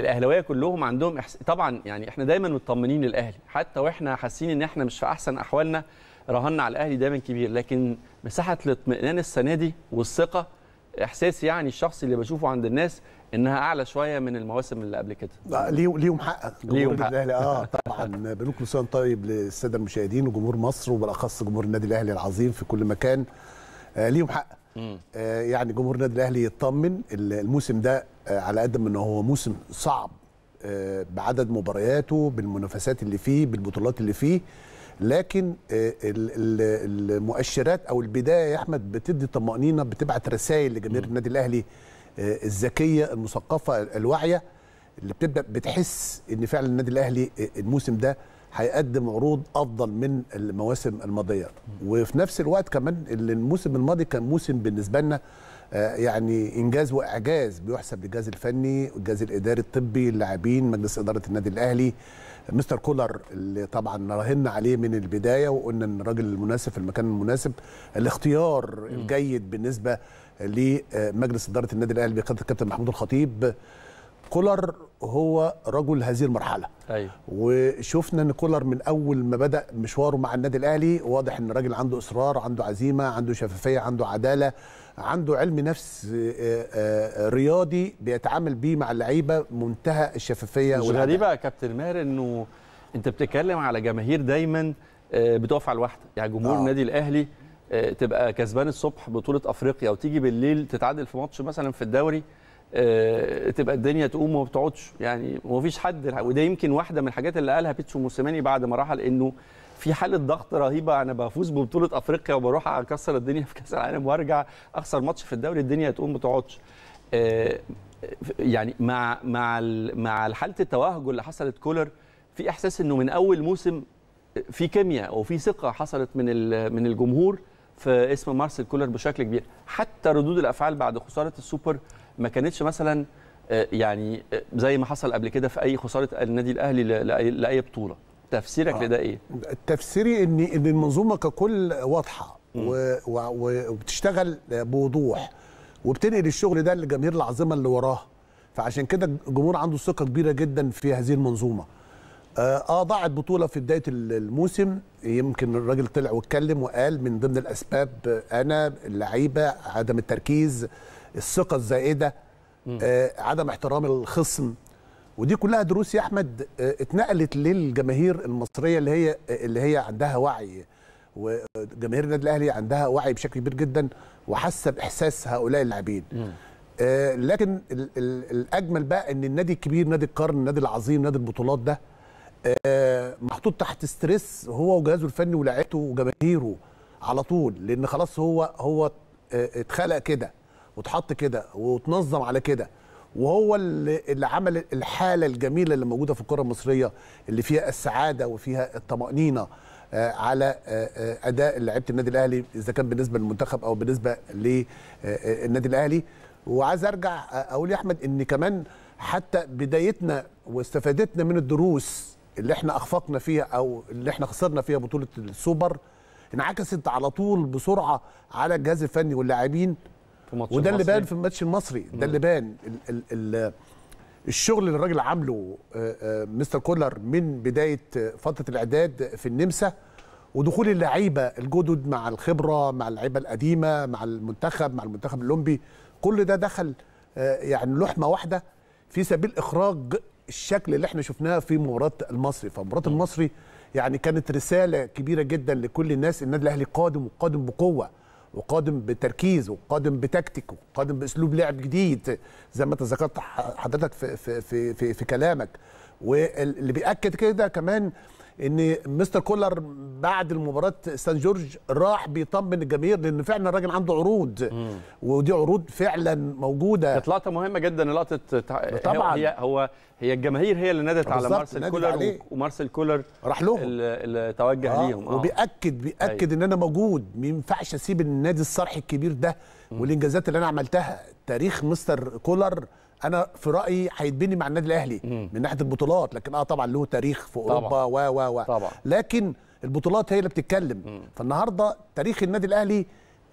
الاهلاويه كلهم عندهم إحس... طبعا يعني احنا دايما مطمنين للاهلي حتى واحنا حاسين ان احنا مش في احسن احوالنا رهنا على الاهلي دايما كبير لكن مساحه الاطمئنان السنه دي والثقه احساسي يعني الشخصي اللي بشوفه عند الناس انها اعلى شويه من المواسم اللي قبل كده ليهم ليهم حق ليهم حق الاهلي اه طبعا بنوك كل طيب للساده المشاهدين وجمهور مصر وبالاخص جمهور النادي الاهلي العظيم في كل مكان آه ليهم حق آه يعني جمهور النادي الاهلي يطمن الموسم ده آه، على قد ما هو موسم صعب آه، بعدد مبارياته بالمنافسات اللي فيه بالبطولات اللي فيه لكن آه، المؤشرات او البدايه يا احمد بتدي طمانينه بتبعت رسائل لجماهير النادي الاهلي الذكيه المثقفه الواعيه اللي بتبدا بتحس ان فعلا النادي الاهلي الموسم ده هيقدم عروض افضل من المواسم الماضيه وفي نفس الوقت كمان اللي الموسم الماضي كان موسم بالنسبه لنا آه، يعني انجاز واعجاز بيحسب للجهاز الفني والجهاز الاداري الطبي اللاعبين مجلس اداره النادي الاهلي مستر كولر اللي طبعا راهنا عليه من البدايه وقلنا ان الراجل المناسب في المكان المناسب الاختيار الجيد بالنسبه لمجلس اداره النادي الاهلي بقياده الكابتن محمود الخطيب كولر هو رجل هذه المرحله أيوة. وشفنا ان كولر من اول ما بدا مشواره مع النادي الاهلي واضح ان الراجل عنده اصرار عنده عزيمه عنده شفافيه عنده عداله عنده علم نفس آه، آه، رياضي بيتعامل بيه مع اللعيبه منتهى الشفافيه مش غريبه يا كابتن ماهر انه انت بتتكلم على جماهير دايما آه، بتقف على الواحده يعني جمهور النادي الاهلي تبقى كسبان الصبح بطوله افريقيا وتيجي بالليل تتعادل في ماتش مثلا في الدوري آه، تبقى الدنيا تقوم وما بتقعدش يعني ومفيش حد وده يمكن واحده من الحاجات اللي قالها بيتشو موسيماني بعد ما رحل انه في حاله ضغط رهيبه انا بفوز ببطوله افريقيا وبروح اكسر الدنيا في كاس العالم وارجع اخسر ماتش في الدوري الدنيا تقوم ما تقعدش آه، يعني مع مع مع حاله التوهج اللي حصلت كولر في احساس انه من اول موسم في كيمياء وفي ثقه حصلت من من الجمهور في اسم مارسيل كولر بشكل كبير حتى ردود الافعال بعد خساره السوبر ما كانتش مثلا آه، يعني آه، زي ما حصل قبل كده في اي خساره النادي الاهلي لاي, بطوله تفسيرك آه. لده ايه تفسيري ان ان المنظومه ككل واضحه و... و... وبتشتغل بوضوح وبتنقل الشغل ده للجماهير العظيمه اللي وراه فعشان كده الجمهور عنده ثقه كبيره جدا في هذه المنظومه اه, آه، ضاعت بطوله في بدايه الموسم يمكن الراجل طلع واتكلم وقال من ضمن الاسباب انا اللعيبه عدم التركيز الثقه الزائده آه عدم احترام الخصم ودي كلها دروس يا احمد آه اتنقلت للجماهير المصريه اللي هي اللي هي عندها وعي وجماهير النادي الاهلي عندها وعي بشكل كبير جدا وحاسه باحساس هؤلاء اللاعبين آه لكن الـ الـ الاجمل بقى ان النادي الكبير نادي القرن النادي العظيم نادي البطولات ده آه محطوط تحت ستريس هو وجهازه الفني ولاعيبته وجماهيره على طول لان خلاص هو هو آه، اتخلق كده وتحط كده وتنظم على كده وهو اللي, اللي عمل الحاله الجميله اللي موجوده في الكره المصريه اللي فيها السعاده وفيها الطمانينه آه، على آه، آه، اداء لعيبه النادي الاهلي اذا كان بالنسبه للمنتخب او بالنسبه للنادي الاهلي وعايز ارجع اقول يا احمد ان كمان حتى بدايتنا واستفادتنا من الدروس اللي احنا اخفقنا فيها او اللي احنا خسرنا فيها بطوله السوبر انعكست على طول بسرعه على الجهاز الفني واللاعبين في ماتش وده اللي بان في الماتش المصري ده اللي بان ال ال ال الشغل اللي الراجل عامله آه، آه، مستر كولر من بدايه آه، فتره الاعداد في النمسا ودخول اللعيبه الجدد مع الخبره مع اللعيبه القديمه مع المنتخب مع المنتخب الاولمبي كل ده دخل يعني لحمه واحده في سبيل اخراج الشكل اللي احنا شفناه في مباراه المصري فمباراه المصري يعني كانت رساله كبيره جدا لكل الناس النادي الاهلي قادم وقادم بقوه وقادم بتركيزه وقادم بتكتيكه وقادم باسلوب لعب جديد زي ما انت ذكرت حضرتك في في في في, في كلامك واللي بياكد كده كمان ان مستر كولر بعد المباراه سان جورج راح بيطمن الجماهير لان فعلا الراجل عنده عروض مم. ودي عروض فعلا موجوده كانت لقطه مهمه جدا لقطه طبعا هي هو هي الجماهير هي اللي نادت على مارسيل كولر ومارسيل كولر راح لهم اللي توجه آه. ليهم آه. وبياكد بياكد أي. أيوة. ان انا موجود ما ينفعش اسيب النادي الصرح الكبير ده والانجازات اللي انا عملتها تاريخ مستر كولر انا في رايي هيتبني مع النادي الاهلي مم. من ناحيه البطولات لكن اه طبعا له تاريخ في اوروبا و و و لكن البطولات هي اللي بتتكلم مم. فالنهارده تاريخ النادي الاهلي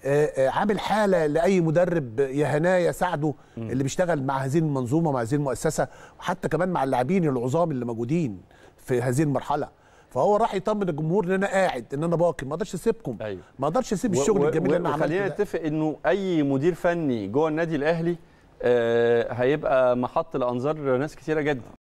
آه، آه، عامل حاله لاي مدرب يا هناه يا سعده اللي بيشتغل مع هذه المنظومه مع هذه المؤسسه وحتى كمان مع اللاعبين العظام اللي موجودين في هذه المرحله فهو راح يطمن الجمهور ان انا قاعد ان انا باقي ما اقدرش اسيبكم أيوه. ما اقدرش اسيب الشغل الجميل اللي انا عملته خلينا نتفق انه اي مدير فني جوه النادي الاهلي آه، هيبقى محط لانظار ناس كثيره جدا